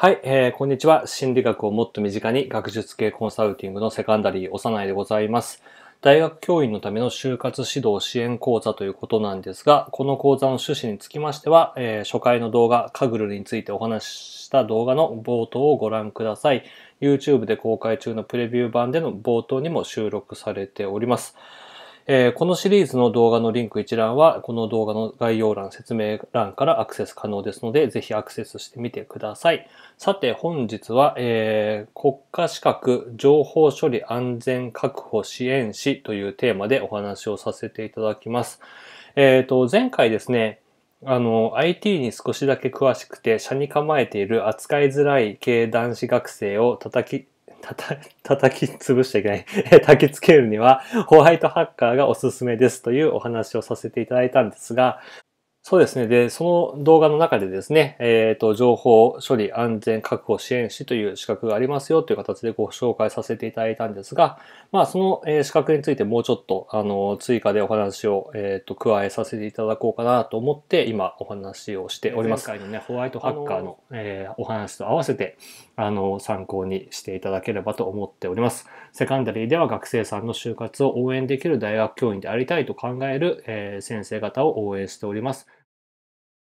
はい、えー、こんにちは。心理学をもっと身近に学術系コンサルティングのセカンダリー、おさないでございます。大学教員のための就活指導支援講座ということなんですが、この講座の趣旨につきましては、えー、初回の動画、カグルについてお話しした動画の冒頭をご覧ください。YouTube で公開中のプレビュー版での冒頭にも収録されております。えー、このシリーズの動画のリンク一覧は、この動画の概要欄、説明欄からアクセス可能ですので、ぜひアクセスしてみてください。さて、本日は、えー、国家資格情報処理安全確保支援士というテーマでお話をさせていただきます。えっ、ー、と、前回ですね、あの、IT に少しだけ詳しくて、社に構えている扱いづらい系男子学生を叩き、たた、叩き潰しちゃいけない え、焚きつけるには、ホワイトハッカーがおすすめですというお話をさせていただいたんですが、そうですね。で、その動画の中でですね、えっ、ー、と、情報処理安全確保支援士という資格がありますよという形でご紹介させていただいたんですが、まあ、その、え資格についてもうちょっと、あの、追加でお話を、えっ、ー、と、加えさせていただこうかなと思って、今、お話をしております。前回のね、ホワイトハッカーの、えお話と合わせて、あの、参考にしていただければと思っております。セカンダリーでは学生さんの就活を応援できる大学教員でありたいと考える、え先生方を応援しております。